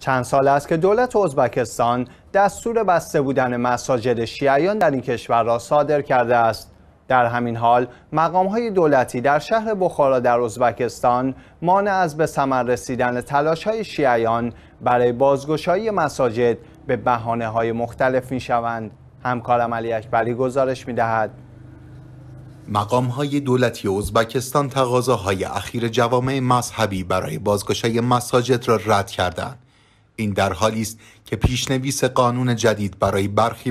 چند سال است که دولت ازبکستان دستور بسته بودن مساجد شیعیان در این کشور را صادر کرده است در همین حال مقام های دولتی در شهر بخارا در ازبکستان مانع از به ثمر رسیدن تلاش های شیعیان برای بازگشایی مساجد به بحانه های مختلف می شوند. همکارم علی اکبری گزارش می دهد. مقام های دولتی ازبکستان تقاضاهای اخیر جوامع مذهبی برای بازگشایی مساجد را رد کردند. این در حالی است که پیشنویس قانون جدید برای برخی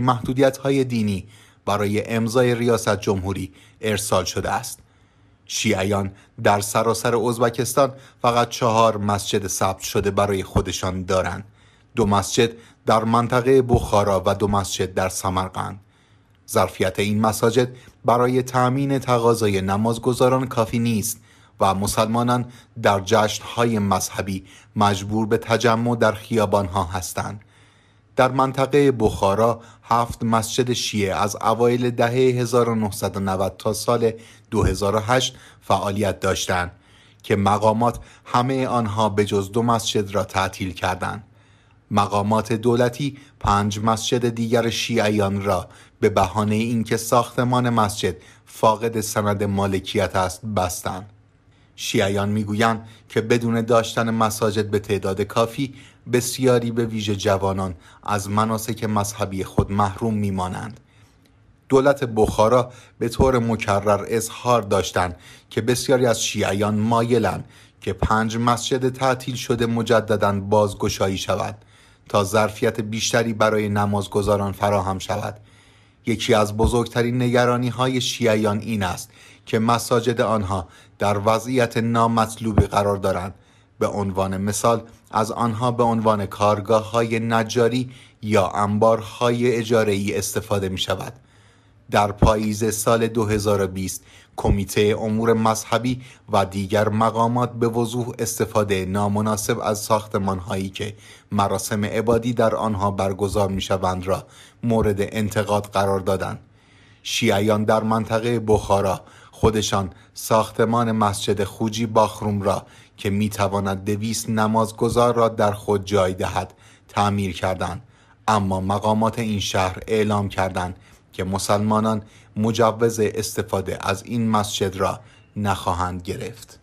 های دینی برای امضای ریاست جمهوری ارسال شده است. شیعیان در سراسر ازبکستان فقط چهار مسجد ثبت شده برای خودشان دارند. دو مسجد در منطقه بخارا و دو مسجد در سمرقند. ظرفیت این مساجد برای تأمین تقاضای نمازگزاران کافی نیست و مسلمانان در های مذهبی مجبور به تجمع در خیابانها هستند در منطقه بخارا هفت مسجد شیعه از اوایل دهه 1990 تا سال 2008 فعالیت داشتند که مقامات همه آنها به جز دو مسجد را تعطیل کردند مقامات دولتی پنج مسجد دیگر شیعیان را به بهانه اینکه ساختمان مسجد فاقد سند مالکیت است بستند شیعیان میگویند که بدون داشتن مساجد به تعداد کافی بسیاری به ویژه جوانان از مناسک مذهبی خود محروم میمانند دولت بخارا به طور مکرر اظهار داشتند که بسیاری از شیعیان مایلند که پنج مسجد تعطیل شده مجددا بازگشایی شود تا ظرفیت بیشتری برای نمازگزاران فراهم شود یکی از بزرگترین نگرانی های شیعیان این است که مساجد آنها در وضعیت نامطلوبی قرار دارند به عنوان مثال از آنها به عنوان کارگاه های نجاری یا انبارهای اجاره ای استفاده می شود در پاییز سال 2020 کمیته امور مذهبی و دیگر مقامات به وضوح استفاده نامناسب از ساختمان هایی که مراسم عبادی در آنها برگزار می شوند را مورد انتقاد قرار دادند. شیعیان در منطقه بخارا خودشان ساختمان مسجد خوجی باخروم را که می تواند دویست نمازگزار را در خود جای دهد تعمیر کردند اما مقامات این شهر اعلام کردند که مسلمانان مجوز استفاده از این مسجد را نخواهند گرفت